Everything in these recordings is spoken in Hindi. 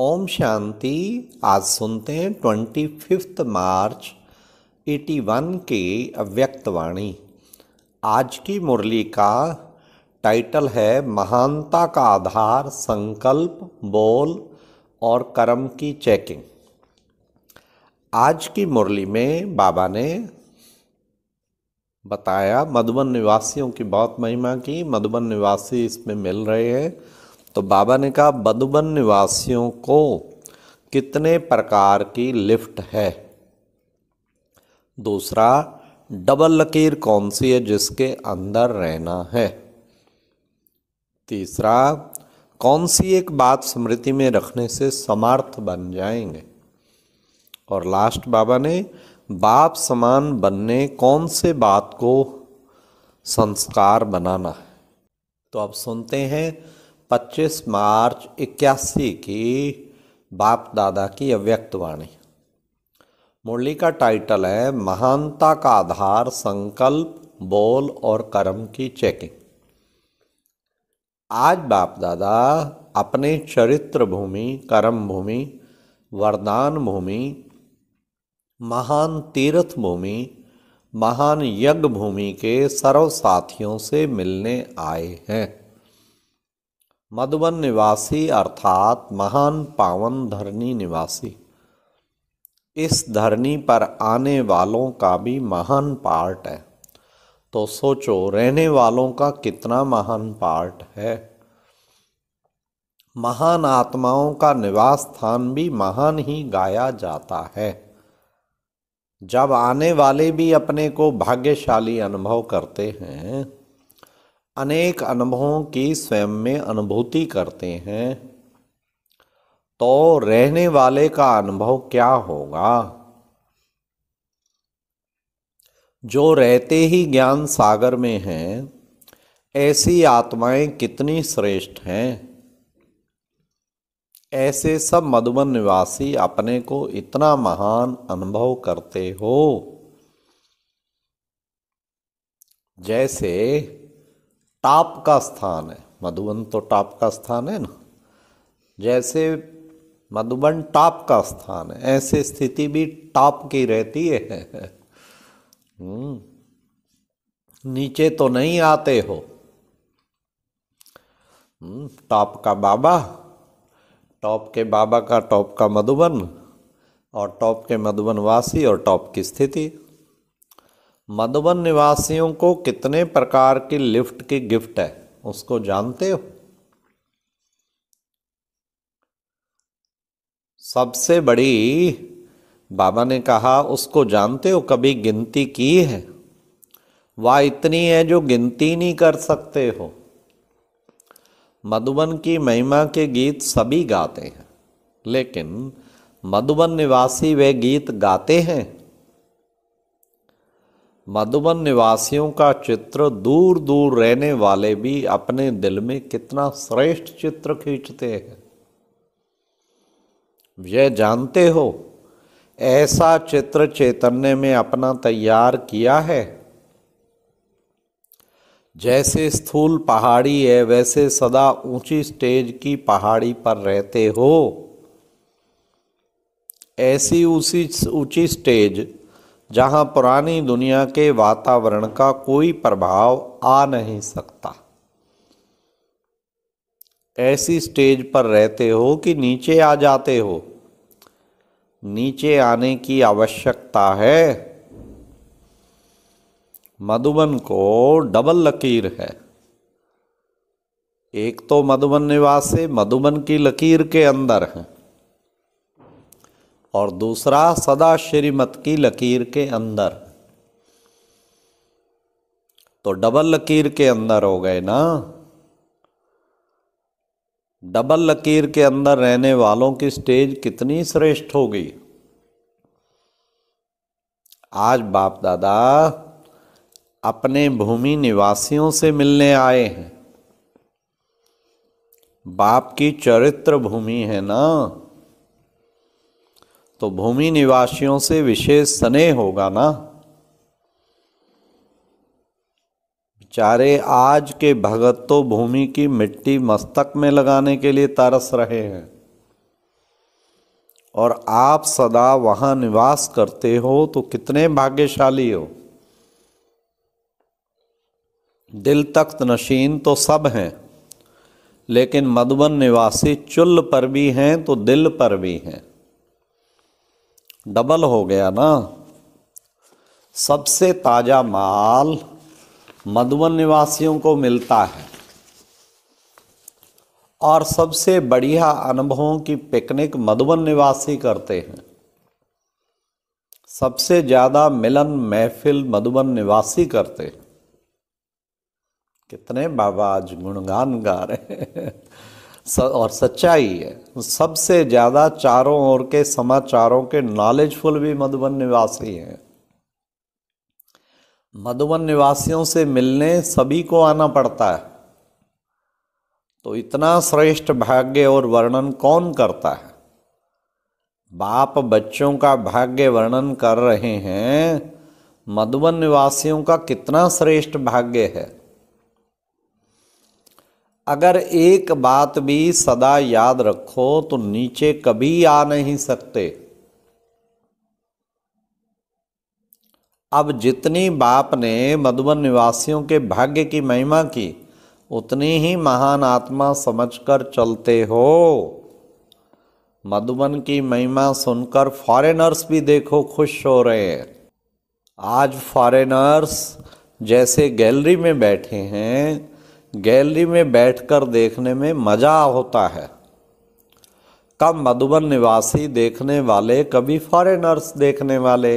ओम शांति आज सुनते हैं twenty fifth March eighty one के अव्यक्तवाणी आज की मुरली का टाइटल है महानता का आधार संकल्प बोल और कर्म की चेकिंग आज की मुरली में बाबा ने बताया मधुबन निवासियों की बहुत महिमा की मधुबन निवासी इसमें मिल रहे हैं तो बाबा ने कहा मधुबन निवासियों को कितने प्रकार की लिफ्ट है दूसरा डबल लकीर कौन सी है जिसके अंदर रहना है तीसरा कौन सी एक बात स्मृति में रखने से समर्थ बन जाएंगे और लास्ट बाबा ने बाप समान बनने कौन से बात को संस्कार बनाना है तो अब सुनते हैं 25 मार्च इक्यासी की बाप दादा की अव्यक्त वाणी मुरली का टाइटल है महानता का आधार संकल्प बोल और कर्म की चेकिंग आज बाप दादा अपने चरित्र भूमि कर्म भूमि वरदान भूमि महान तीर्थ भूमि महान यज्ञ भूमि के सर्व साथियों से मिलने आए हैं मधुबन निवासी अर्थात महान पावन धरनी निवासी इस धरनी पर आने वालों का भी महान पार्ट है तो सोचो रहने वालों का कितना महान पार्ट है महान आत्माओं का निवास स्थान भी महान ही गाया जाता है जब आने वाले भी अपने को भाग्यशाली अनुभव करते हैं अनेक अनुभवों की स्वयं में अनुभूति करते हैं तो रहने वाले का अनुभव क्या होगा जो रहते ही ज्ञान सागर में हैं ऐसी आत्माएं कितनी श्रेष्ठ हैं ऐसे सब मधुबन निवासी अपने को इतना महान अनुभव करते हो जैसे टाप का स्थान है मधुबन तो टाप का स्थान है ना जैसे मधुबन टाप का स्थान है ऐसे स्थिति भी टाप की रहती है हम्म। नीचे तो नहीं आते हो हम्म, टॉप का बाबा टॉप के बाबा का टॉप का मधुबन और टॉप के मधुबन वासी और टॉप की स्थिति मधुबन निवासियों को कितने प्रकार की लिफ्ट की गिफ्ट है उसको जानते हो सबसे बड़ी बाबा ने कहा उसको जानते हो कभी गिनती की है वह इतनी है जो गिनती नहीं कर सकते हो मधुबन की महिमा के गीत सभी गाते हैं लेकिन मधुबन निवासी वे गीत गाते हैं मधुबन निवासियों का चित्र दूर दूर रहने वाले भी अपने दिल में कितना श्रेष्ठ चित्र खींचते हैं यह जानते हो ऐसा चित्र चैतन्य में अपना तैयार किया है जैसे स्थूल पहाड़ी है वैसे सदा ऊंची स्टेज की पहाड़ी पर रहते हो ऐसी उसी ऊंची स्टेज जहां पुरानी दुनिया के वातावरण का कोई प्रभाव आ नहीं सकता ऐसी स्टेज पर रहते हो कि नीचे आ जाते हो नीचे आने की आवश्यकता है मधुबन को डबल लकीर है एक तो मधुबन निवासी मधुबन की लकीर के अंदर है और दूसरा सदा श्रीमत की लकीर के अंदर तो डबल लकीर के अंदर हो गए ना डबल लकीर के अंदर रहने वालों की स्टेज कितनी श्रेष्ठ होगी आज बाप दादा अपने भूमि निवासियों से मिलने आए हैं बाप की चरित्र भूमि है ना तो भूमि निवासियों से विशेष स्नेह होगा ना बेचारे आज के भगत तो भूमि की मिट्टी मस्तक में लगाने के लिए तरस रहे हैं और आप सदा वहां निवास करते हो तो कितने भाग्यशाली हो दिल तख्त नशीन तो सब हैं लेकिन मधुबन निवासी चुल्ल पर भी हैं तो दिल पर भी हैं डबल हो गया ना सबसे ताज़ा माल मधुबन निवासियों को मिलता है और सबसे बढ़िया अनुभवों की पिकनिक मधुबन निवासी करते हैं सबसे ज़्यादा मिलन महफिल मधुबन निवासी करते हैं कितने बाबा आज गुणगान गा रहे हैं और सच्चाई है सबसे ज़्यादा चारों ओर के समाचारों के नॉलेजफुल भी मधुबन निवासी हैं मधुबन निवासियों से मिलने सभी को आना पड़ता है तो इतना श्रेष्ठ भाग्य और वर्णन कौन करता है बाप बच्चों का भाग्य वर्णन कर रहे हैं मधुबन निवासियों का कितना श्रेष्ठ भाग्य है अगर एक बात भी सदा याद रखो तो नीचे कभी आ नहीं सकते अब जितनी बाप ने मधुबन निवासियों के भाग्य की महिमा की उतनी ही महान आत्मा समझकर चलते हो मधुबन की महिमा सुनकर फॉरेनर्स भी देखो खुश हो रहे हैं आज फॉरेनर्स जैसे गैलरी में बैठे हैं गैलरी में बैठकर देखने में मज़ा होता है कब मधुबन निवासी देखने वाले कभी फॉरेनर्स देखने वाले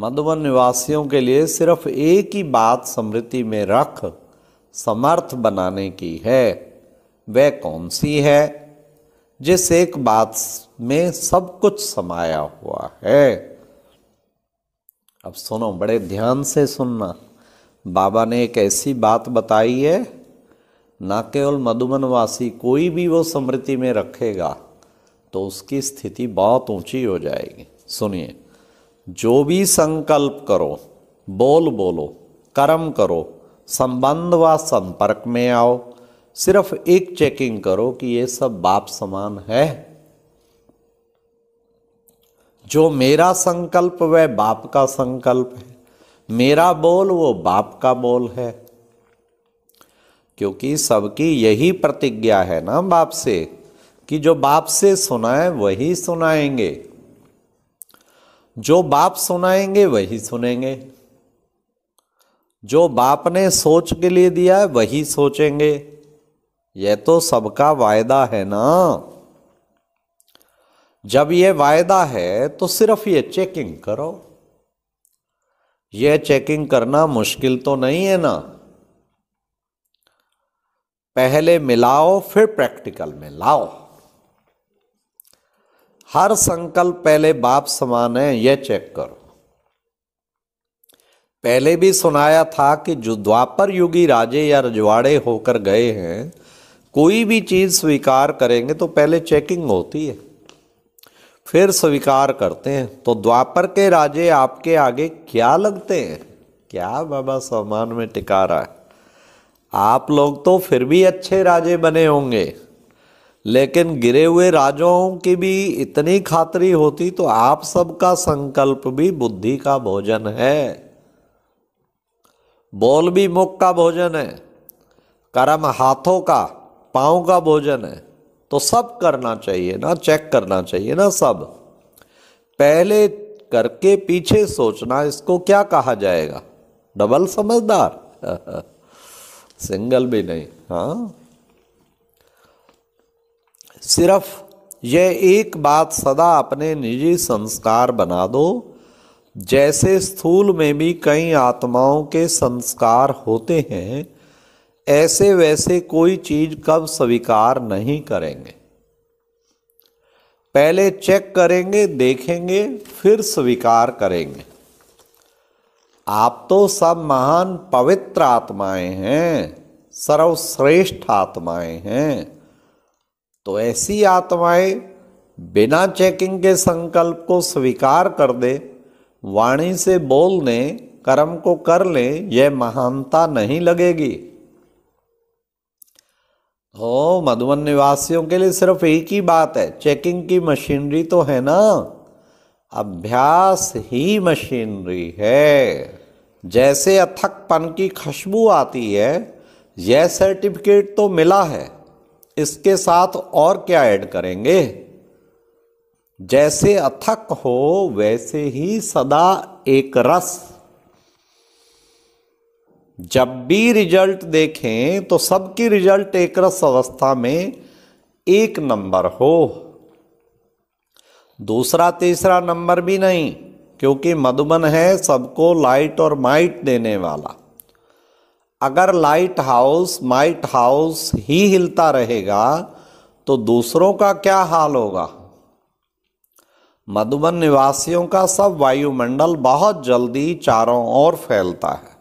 मधुबन निवासियों के लिए सिर्फ एक ही बात स्मृति में रख समर्थ बनाने की है वह कौन सी है जिस एक बात में सब कुछ समाया हुआ है अब सुनो बड़े ध्यान से सुनना बाबा ने एक ऐसी बात बताई है ना केवल मधुबनवासी कोई भी वो स्मृति में रखेगा तो उसकी स्थिति बहुत ऊंची हो जाएगी सुनिए जो भी संकल्प करो बोल बोलो कर्म करो संबंध व संपर्क में आओ सिर्फ एक चेकिंग करो कि ये सब बाप समान है जो मेरा संकल्प वह बाप का संकल्प है मेरा बोल वो बाप का बोल है क्योंकि सबकी यही प्रतिज्ञा है ना बाप से कि जो बाप से सुनाए वही सुनाएंगे जो बाप सुनाएंगे वही सुनेंगे जो बाप ने सोच के लिए दिया है वही सोचेंगे यह तो सबका वायदा है ना जब ये वायदा है तो सिर्फ ये चेकिंग करो यह चेकिंग करना मुश्किल तो नहीं है ना पहले मिलाओ फिर प्रैक्टिकल में लाओ हर संकल्प पहले बाप समान है यह चेक करो पहले भी सुनाया था कि जो द्वापर युगी राजे या रजवाड़े होकर गए हैं कोई भी चीज स्वीकार करेंगे तो पहले चेकिंग होती है फिर स्वीकार करते हैं तो द्वापर के राजे आपके आगे क्या लगते हैं क्या बाबा सम्मान में टिका रहा है आप लोग तो फिर भी अच्छे राजे बने होंगे लेकिन गिरे हुए राजाओं की भी इतनी खातरी होती तो आप सबका संकल्प भी बुद्धि का भोजन है बोल भी मुख का भोजन है कर्म हाथों का पांव का भोजन है तो सब करना चाहिए ना चेक करना चाहिए ना सब पहले करके पीछे सोचना इसको क्या कहा जाएगा डबल समझदार सिंगल भी नहीं हाँ सिर्फ यह एक बात सदा अपने निजी संस्कार बना दो जैसे स्थूल में भी कई आत्माओं के संस्कार होते हैं ऐसे वैसे कोई चीज कब स्वीकार नहीं करेंगे पहले चेक करेंगे देखेंगे फिर स्वीकार करेंगे आप तो सब महान पवित्र आत्माएं हैं सर्वश्रेष्ठ आत्माएं हैं तो ऐसी आत्माएं बिना चेकिंग के संकल्प को स्वीकार कर दे वाणी से बोल दें कर्म को कर लें यह महानता नहीं लगेगी हो मधुबन निवासियों के लिए सिर्फ एक ही बात है चेकिंग की मशीनरी तो है ना अभ्यास ही मशीनरी है जैसे अथक पन की खुशबू आती है यह सर्टिफिकेट तो मिला है इसके साथ और क्या ऐड करेंगे जैसे अथक हो वैसे ही सदा एक रस जब भी रिजल्ट देखें तो सबकी रिजल्ट एक रस अवस्था में एक नंबर हो दूसरा तीसरा नंबर भी नहीं क्योंकि मधुबन है सबको लाइट और माइट देने वाला अगर लाइट हाउस माइट हाउस ही हिलता रहेगा तो दूसरों का क्या हाल होगा मधुबन निवासियों का सब वायुमंडल बहुत जल्दी चारों ओर फैलता है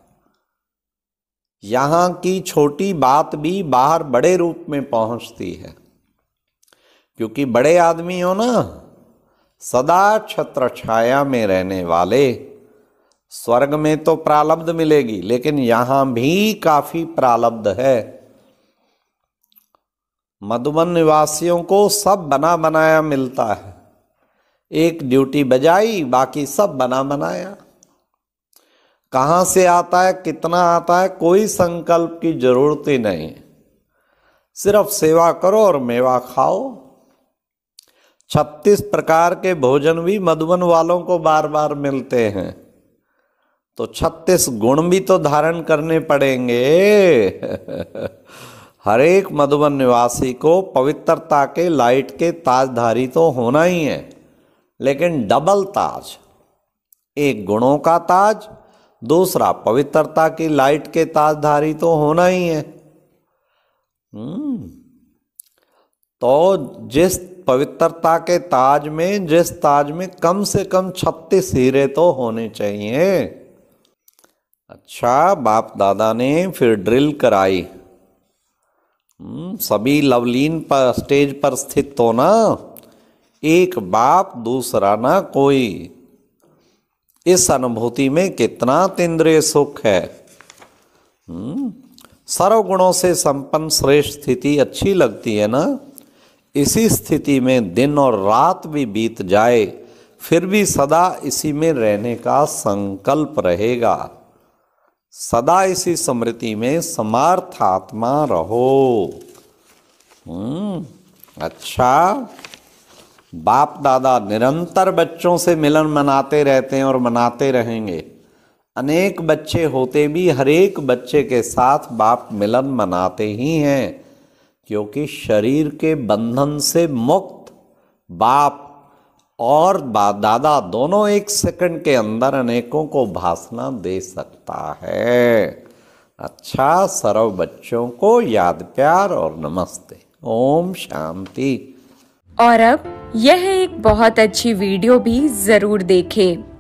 यहाँ की छोटी बात भी बाहर बड़े रूप में पहुँचती है क्योंकि बड़े आदमी हो ना सदा छत्र छाया में रहने वाले स्वर्ग में तो प्रालब्ध मिलेगी लेकिन यहाँ भी काफ़ी प्रालब्ध है मधुबन निवासियों को सब बना बनाया मिलता है एक ड्यूटी बजाई बाकी सब बना बनाया कहाँ से आता है कितना आता है कोई संकल्प की जरूरत ही नहीं सिर्फ सेवा करो और मेवा खाओ छत्तीस प्रकार के भोजन भी मधुबन वालों को बार बार मिलते हैं तो छत्तीस गुण भी तो धारण करने पड़ेंगे हर एक मधुबन निवासी को पवित्रता के लाइट के ताजधारी तो होना ही है लेकिन डबल ताज एक गुणों का ताज दूसरा पवित्रता की लाइट के ताजधारी तो होना ही है हम्म। तो जिस पवित्रता के ताज में जिस ताज में कम से कम छत्तीस हीरे तो होने चाहिए अच्छा बाप दादा ने फिर ड्रिल कराई हम्म, सभी लवलीन पर स्टेज पर स्थित तो ना एक बाप दूसरा ना कोई इस अनुभूति में कितना इंद्रिय सुख है हम्म, सर्व गुणों से संपन्न श्रेष्ठ स्थिति अच्छी लगती है ना इसी स्थिति में दिन और रात भी बीत जाए फिर भी सदा इसी में रहने का संकल्प रहेगा सदा इसी स्मृति में आत्मा रहो हम्म, अच्छा बाप दादा निरंतर बच्चों से मिलन मनाते रहते हैं और मनाते रहेंगे अनेक बच्चे होते भी हरेक बच्चे के साथ बाप मिलन मनाते ही हैं क्योंकि शरीर के बंधन से मुक्त बाप और दादा दोनों एक सेकंड के अंदर अनेकों को भाषणा दे सकता है अच्छा सर्व बच्चों को याद प्यार और नमस्ते ओम शांति और अब यह एक बहुत अच्छी वीडियो भी ज़रूर देखें